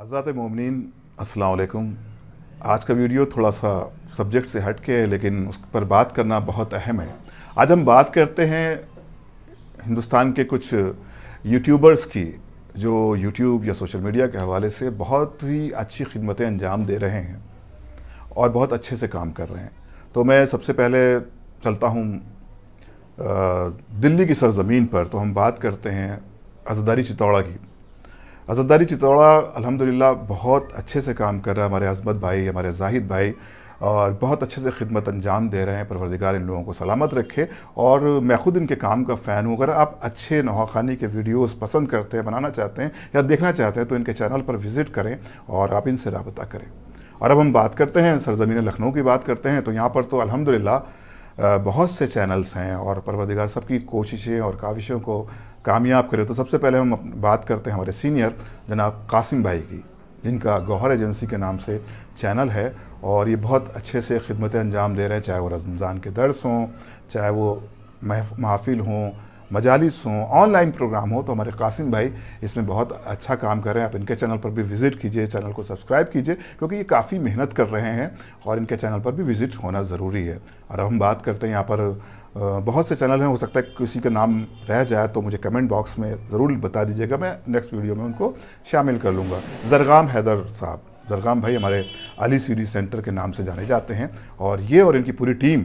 हजरत ममिन असलकुम आज का वीडियो थोड़ा सा सब्जेक्ट से हट के लेकिन उस पर बात करना बहुत अहम है आज हम बात करते हैं हिंदुस्तान के कुछ यूट्यूबर्स की जो यूट्यूब या सोशल मीडिया के हवाले से बहुत ही अच्छी खिदमतें अंजाम दे रहे हैं और बहुत अच्छे से काम कर रहे हैं तो मैं सबसे पहले चलता हूँ दिल्ली की सरजमीन पर तो हम बात करते हैं अजदारी चितौड़ा की आज़ादारी चित्तौड़ा अलहमदिल्ला बहुत अच्छे से काम कर रहा है हमारे अजमत भाई हमारे जाहिद भाई और बहुत अच्छे से खिदमत अंजाम दे रहे हैं परवरदिगार इन लोगों को सलामत रखे और मैं खुद इनके काम का फ़ैन हूँ अगर आप अच्छे नौखानी के वीडियोस पसंद करते हैं बनाना चाहते हैं या देखना चाहते हैं तो इनके चैनल पर विज़िट करें और आप इनसे रबता करें और अब हम बात करते हैं सरजमीन लखनऊ की बात करते हैं तो यहाँ पर तो अलहमदिल्ला बहुत से चैनल्स हैं और परवरदिगार सबकी कोशिशें और काविशों को कामयाब करें तो सबसे पहले हम बात करते हैं हमारे सीनियर जनाब कासिम भाई की जिनका गौहर एजेंसी के नाम से चैनल है और ये बहुत अच्छे से खिदमत अंजाम दे रहे हैं चाहे वो रमज़ान के दर्स हों चाहे वो महफिल हों मजालिस हों ऑनलाइन प्रोग्राम हो तो हमारे कासिम भाई इसमें बहुत अच्छा काम कर रहे हैं आप इनके चैनल पर भी विज़िट कीजिए चैनल को सब्सक्राइब कीजिए क्योंकि ये काफ़ी मेहनत कर रहे हैं और इनके चैनल पर भी विज़िट होना ज़रूरी है और हम बात करते हैं यहाँ पर बहुत से चैनल हैं हो सकता है किसी का नाम रह जाए तो मुझे कमेंट बॉक्स में ज़रूर बता दीजिएगा मैं नेक्स्ट वीडियो में उनको शामिल कर लूँगा जरगाम हैदर साहब जरगाम भाई हमारे अली सीरीज सेंटर के नाम से जाने जाते हैं और ये और इनकी पूरी टीम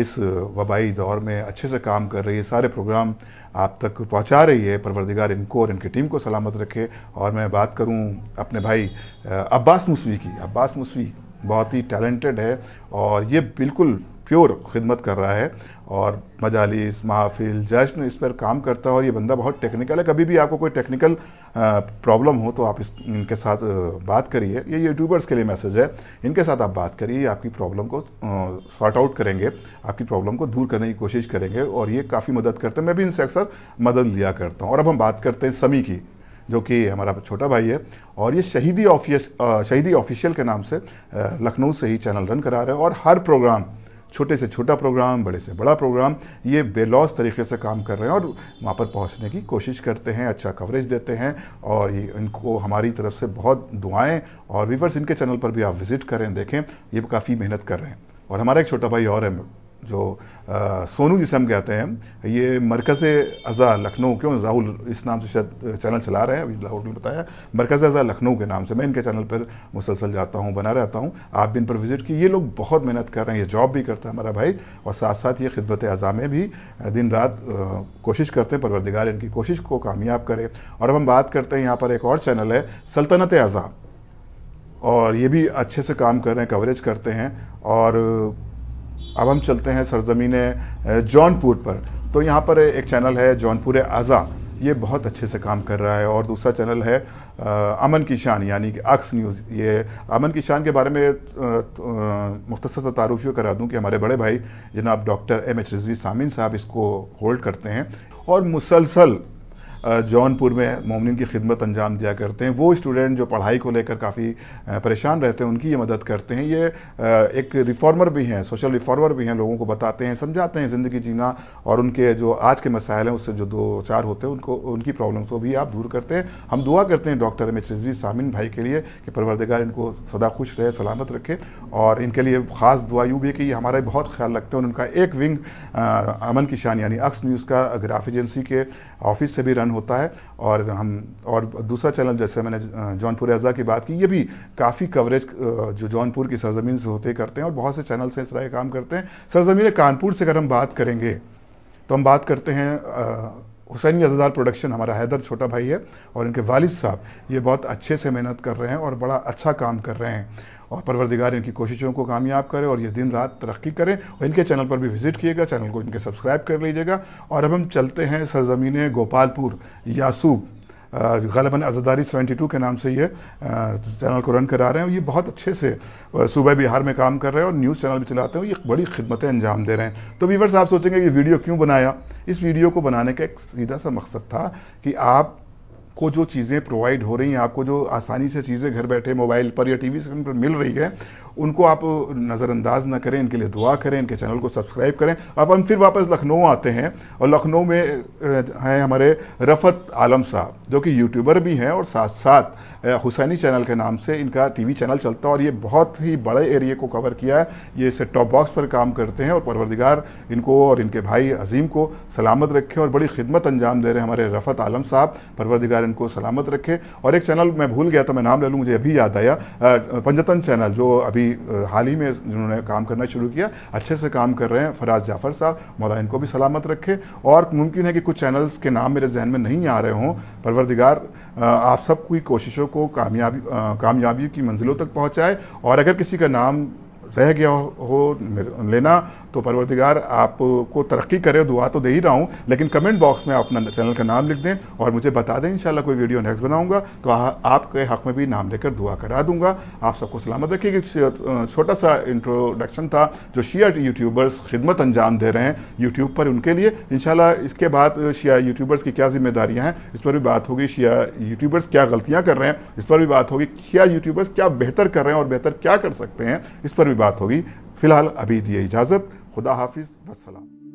इस वबाई दौर में अच्छे से काम कर रही है सारे प्रोग्राम आप तक पहुंचा रही है परवरदिगार इनको और इनकी टीम को सलामत रखे और मैं बात करूं अपने भाई अब्बास मुसवी की अब्बास मुसवी बहुत ही टैलेंटेड है और ये बिल्कुल प्योर खिदमत कर रहा है और मजालिस महाफिल जश्न इस पर काम करता है और ये बंदा बहुत टेक्निकल है कभी भी आपको कोई टेक्निकल प्रॉब्लम हो तो आप इस इनके साथ बात करिए ये यूट्यूबर्स के लिए मैसेज है इनके साथ आप बात करिए आपकी प्रॉब्लम को सॉर्ट आउट करेंगे आपकी प्रॉब्लम को दूर करने की कोशिश करेंगे और ये काफ़ी मदद करते हैं मैं भी इनसे अक्सर मदद लिया करता हूँ और अब हम बात करते हैं समी की जो कि हमारा छोटा भाई है और ये शहीदी ऑफिस शहीदी ऑफिशियल के नाम से लखनऊ से ही चैनल रन करा रहे हैं और हर प्रोग्राम छोटे से छोटा प्रोग्राम बड़े से बड़ा प्रोग्राम ये बेलॉस तरीके से काम कर रहे हैं और वहाँ पर पहुँचने की कोशिश करते हैं अच्छा कवरेज देते हैं और ये इनको हमारी तरफ से बहुत दुआएँ और व्यूवर्स इनके चैनल पर भी आप विजिट करें देखें ये काफ़ी मेहनत कर रहे हैं और हमारा एक छोटा भाई और है जो आ, सोनू जिसे हम कहते हैं ये मरकज़ अज़ा लखनऊ क्यों राहुल इस नाम से शायद चैनल चला रहे हैं अभी राहुल ने बताया मरकज़ अज़ा लखनऊ के नाम से मैं इनके चैनल पर मुसलसल जाता हूँ बना रहता हूँ आप भी इन पर विज़िट की ये लोग बहुत मेहनत कर रहे हैं ये जॉब भी करता है हमारा भाई और साथ साथ ये खिदमत अज़ा में भी दिन रात कोशिश करते हैं परवरदिगार इनकी कोशिश को कामयाब करे और अब हम बात करते हैं यहाँ पर एक और चैनल है सल्तनत अज़ा और ये भी अच्छे से काम कर रहे हैं कवरेज करते हैं और अब हम चलते हैं सरजमीन जौनपुर पर तो यहाँ पर एक चैनल है जौनपुर आज़ा ये बहुत अच्छे से काम कर रहा है और दूसरा चैनल है अमन की शान यानी कि अक्स न्यूज़ ये अमन की शान के बारे में तो, मुख्तर सा तारुफ ये करा दूँ कि हमारे बड़े भाई जनाब doctor M H Rizvi Samin साहब इसको होल्ड करते हैं और मुसलसल जौनपुर में मोमिन की खिदमत अंजाम दिया करते हैं वो स्टूडेंट जो पढ़ाई को लेकर काफ़ी परेशान रहते हैं उनकी ये मदद करते हैं ये एक रिफॉर्मर भी हैं सोशल रिफॉर्मर भी हैं लोगों को बताते हैं समझाते हैं ज़िंदगी जीना और उनके जो आज के मसाइल हैं उससे जो दो चार होते हैं उनको उनकी प्रॉब्लम्स को भी आप दूर करते हैं हम दुआ करते हैं doctor M H Rizvi Samin भाई के लिए कि परवरदगार इनको सदा खुश रहे सलामत रखे और इनके लिए ख़ास दुआ यूँ भी कि ये हमारा बहुत ख्याल रखते हैं उनका एक विंग अमन किशान यानी अक्स न्यूज़ का ग्राफ एजेंसी के ऑफिस से भी रन रन होता है और हम और दूसरा चैनल जैसे मैंने जौनपुर अज़ा की बात की ये भी काफ़ी कवरेज जो जौनपुर की सरजमीन से होते करते हैं और बहुत से चैनल से इस तरह काम करते हैं सरजमीन कानपुर से अगर हम बात करेंगे तो हम बात करते हैं हुसैनी अजदार प्रोडक्शन हमारा हैदर छोटा भाई है और इनके वालिद साहब ये बहुत अच्छे से मेहनत कर रहे हैं और बड़ा अच्छा काम कर रहे हैं और परवरदिगार इनकी कोशिशों को कामयाब करें और ये दिन रात तरक्की करें और इनके चैनल पर भी विजिट किएगा चैनल को इनके सब्सक्राइब कर लीजिएगा और अब हम चलते हैं सरजमीन गोपालपुर यासूब गलबन आज़ादारी सेवेंटी टू के नाम से ये चैनल को रन करा रहे हैं ये बहुत अच्छे से सूबह बिहार में काम कर रहे हैं और न्यूज़ चैनल भी चलाते हैं ये बड़ी खिदमतें अंजाम दे रहे हैं तो वीवर्स आप सोचेंगे ये वीडियो क्यों बनाया इस वीडियो को बनाने का एक सीधा सा मकसद था कि आप आपको जो चीज़ें प्रोवाइड हो रही हैं आपको जो आसानी से चीज़ें घर बैठे मोबाइल पर या टीवी स्क्रीन पर मिल रही है उनको आप नज़रअंदाज ना करें इनके लिए दुआ करें इनके चैनल को सब्सक्राइब करें अब हम फिर वापस लखनऊ आते हैं और लखनऊ में हैं हमारे रफ़त आलम साहब जो कि यूट्यूबर भी हैं और साथ साथ हुसैनी चैनल के नाम से इनका टीवी चैनल चलता है और ये बहुत ही बड़े एरिए को कवर किया है ये सेट टॉप बॉक्स पर काम करते हैं और परवरदिगार इनको और इनके भाई अजीम को सलामत रखें और बड़ी खिदमत अंजाम दे रहे हैं हमारे रफ़त आलम साहब परवरदिगार वातावरण को सलामत रखे और एक चैनल मैं भूल गया था मैं नाम ले लूँ मुझे अभी याद आया पंजतन चैनल जो अभी हाल ही में जिन्होंने काम करना शुरू किया अच्छे से काम कर रहे हैं फराज जाफर साहब मौला इनको भी सलामत रखे और मुमकिन है कि कुछ चैनल्स के नाम मेरे जहन में नहीं आ रहे हों परवरदिगार आप सबकी कोशिशों को कामयाबी कामयाबी की मंजिलों तक पहुँचाए और अगर किसी का नाम रह गया हो लेना तो परवरदिगार आपको तरक्की करे दुआ तो दे ही रहा हूँ लेकिन कमेंट बॉक्स में आप अपना चैनल का नाम लिख दें और मुझे बता दें इंशाल्लाह कोई वीडियो नेक्स्ट बनाऊंगा तो आपके हक में भी नाम लेकर दुआ करा दूंगा आप सबको सलामत रखिए छोटा सा इंट्रोडक्शन था जो शिया यूट्यूबर्स खिदमत अंजाम दे रहे हैं यूट्यूब पर उनके लिए इंशाल्लाह इसके बाद शिया यूट्यूबर्स की क्या जिम्मेदारियाँ हैं इस पर भी बात होगी शिया यूट्यूबर्स क्या गलतियाँ कर रहे हैं इस पर भी बात होगी शिया यूट्यूबर्स क्या बेहतर कर रहे हैं और बेहतर क्या कर सकते हैं इस पर भी बात होगी फिलहाल अभी दिए इजाज़त खुदा हाफिज़ वसलाम